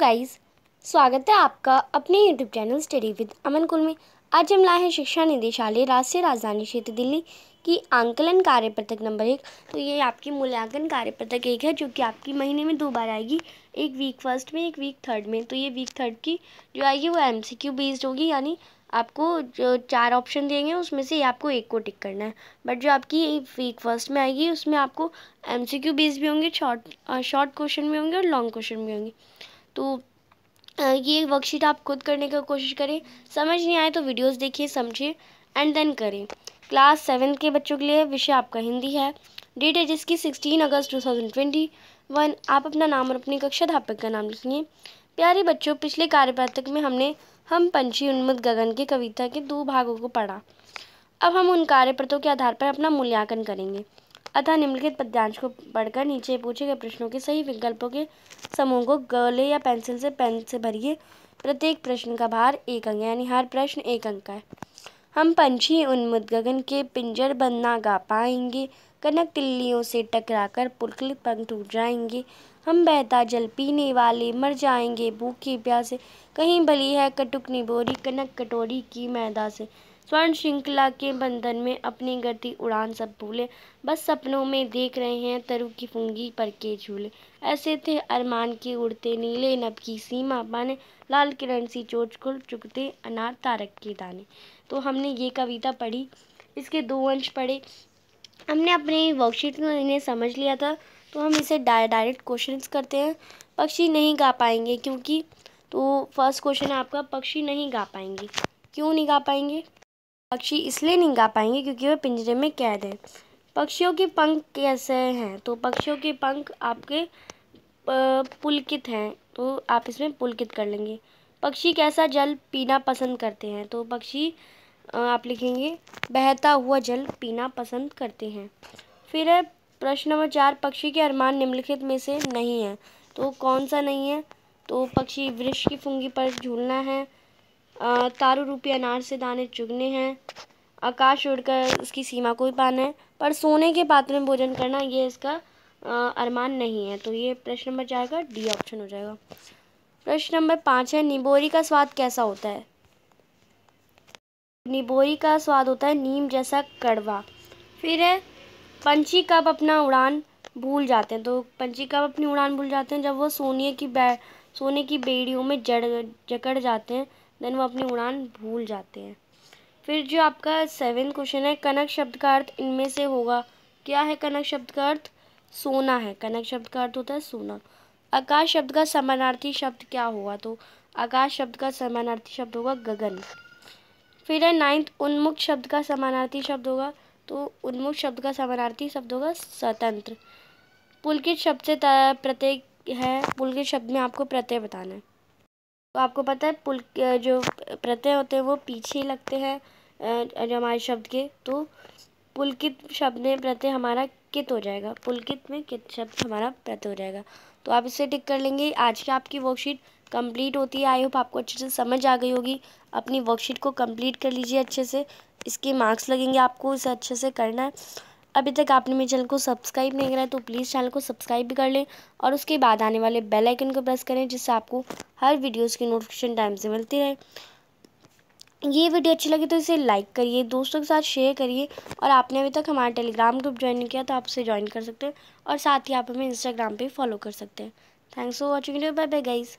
guys स्वागत है आपका अपने YouTube channel study with Aman कुल में आज हम लाए हैं शिक्षा निदेशालय राष्ट्रीय राजधानी क्षेत्र दिल्ली की आंकलन कार्य नंबर एक तो ये आपकी मूल्यांकन कार्य एक है जो कि आपकी महीने में दो बार आएगी एक वीक फर्स्ट में एक वीक थर्ड में तो ये वीक थर्ड की जो आएगी वो एम बेस्ड होगी यानी आपको जो चार ऑप्शन देंगे उसमें से आपको एक को टिक करना है बट जो आपकी वीक फर्स्ट में आएगी उसमें आपको एम सी क्यू बेस्ड भी होंगे शॉर्ट शॉर्ट क्वेश्चन भी होंगे और लॉन्ग क्वेश्चन भी होंगे तो ये वर्कशीट आप खुद करने का कोशिश करें समझ नहीं आए तो वीडियोस देखिए समझिए एंड देन करें क्लास सेवन के बच्चों के लिए विषय आपका हिंदी है डेट है जिसकी sixteen August two thousand twenty one आप अपना नाम और अपनी धापक का नाम लिखेंगे प्यारे बच्चों पिछले कार्यपाठक में हमने हम पंछी उन्मुद गगन की कविता के दो भागों को पढ़ा अब हम उन कार्यपत्रों के आधार पर अपना मूल्यांकन करेंगे अतः निम्नलिखित पद्यांश को पढ़कर नीचे पूछे गए प्रश्नों के सही विकल्पों के समूह को गले या पेंसिल से पेन से भरिए प्रत्येक प्रश्न का भार एक अंक यानी हर प्रश्न एक अंक का है हम पंछी उन्मुद गगन के पिंजर बनना गा पाएंगे कनक तिल्लियों से टकराकर पुलकलित पंख टूट जाएंगे हम बहता जल पीने वाले मर जाएंगे भूखे प्यासे कहीं भली है कटुकनी बोरी कनक कटोरी की मैदा से स्वर्ण श्रृंखला के बंधन में अपनी गति उड़ान सब भूले बस सपनों में देख रहे हैं तरु की फुंगी पर के झूले ऐसे थे अरमान के उड़ते नीले नब की सीमा पाने लाल किरण सी चोट खुल चुकते अनार तारक के दाने तो हमने ये कविता पढ़ी इसके दो अंश पढ़े हमने अपने वर्कशीट में इन्हें समझ लिया था तो हम इसे डायरेक्ट क्वेश्चंस करते हैं पक्षी नहीं गा पाएंगे क्योंकि तो फर्स्ट क्वेश्चन है आपका पक्षी नहीं गा पाएंगे क्यों नहीं गा पाएंगे पक्षी इसलिए नहीं गा पाएंगे क्योंकि वह पिंजरे में कैद है पक्षियों के पंख कैसे हैं तो पक्षियों के पंख आपके पुलकित हैं तो आप इसमें पुलकित कर लेंगे पक्षी कैसा जल पीना पसंद करते हैं तो पक्षी आप लिखेंगे बहता हुआ जल पीना पसंद करते हैं फिर है प्रश्न नंबर चार पक्षी के अरमान निम्नलिखित में से नहीं है तो कौन सा नहीं है तो पक्षी वृक्ष की फुंगी पर झूलना है तारू रूपी अनार से दाने चुगने हैं आकाश उड़कर उसकी सीमा को भी पाना है पर सोने के पात्र में भोजन करना ये इसका अरमान नहीं है तो ये प्रश्न नंबर जाएगा डी ऑप्शन हो जाएगा प्रश्न नंबर पाँच है निबोरी का स्वाद कैसा होता है निबोरी का स्वाद होता है नीम जैसा कड़वा फिर है पंछी कब अपना उड़ान भूल जाते हैं तो पंछी कब अपनी उड़ान भूल जाते हैं जब वो सोने की बै सोने की बेड़ियों में जड़ जकड़ जाते हैं देन वो अपनी उड़ान भूल जाते हैं फिर जो आपका सेवन क्वेश्चन है कनक शब्द का अर्थ इनमें से होगा क्या है कनक शब्द का अर्थ सोना है कनक शब्द का अर्थ होता है सोना आकाश शब्द का समानार्थी शब्द क्या होगा तो आकाश शब्द का समानार्थी शब्द होगा गगन फिर है नाइन्थ उन्मुख शब्द का समानार्थी शब्द होगा तो उन्मुख शब्द का समानार्थी शब्द होगा स्वतंत्र पुलकित शब्द से प्रत्येक है पुलकित शब्द में आपको प्रत्यय बताना है तो आपको पता है पुल जो प्रत्यय होते हैं वो पीछे लगते हैं जो हमारे शब्द के तो पुलकित शब्द में प्रत्यय हमारा कित हो जाएगा पुलकित में कित शब्द हमारा प्रत्यय हो जाएगा तो आप इसे टिक कर लेंगे आज की आपकी वर्कशीट कंप्लीट होती है आई होप आपको अच्छे से समझ आ गई होगी अपनी वर्कशीट को कंप्लीट कर लीजिए अच्छे से इसके मार्क्स लगेंगे आपको इसे अच्छे से करना है अभी तक आपने मेरे चैनल को सब्सक्राइब नहीं करा है तो प्लीज़ चैनल को सब्सक्राइब भी कर लें और उसके बाद आने वाले बेल आइकन को प्रेस करें जिससे आपको हर वीडियोस की नोटिफिकेशन टाइम से मिलती रहे ये वीडियो अच्छी लगी तो इसे लाइक करिए दोस्तों के साथ शेयर करिए और आपने अभी तक हमारा टेलीग्राम ग्रुप ज्वाइन नहीं किया तो आप उसे ज्वाइन कर सकते हैं और साथ ही आप हमें इंस्टाग्राम पर फॉलो कर सकते हैं thanks for watching bye bye guys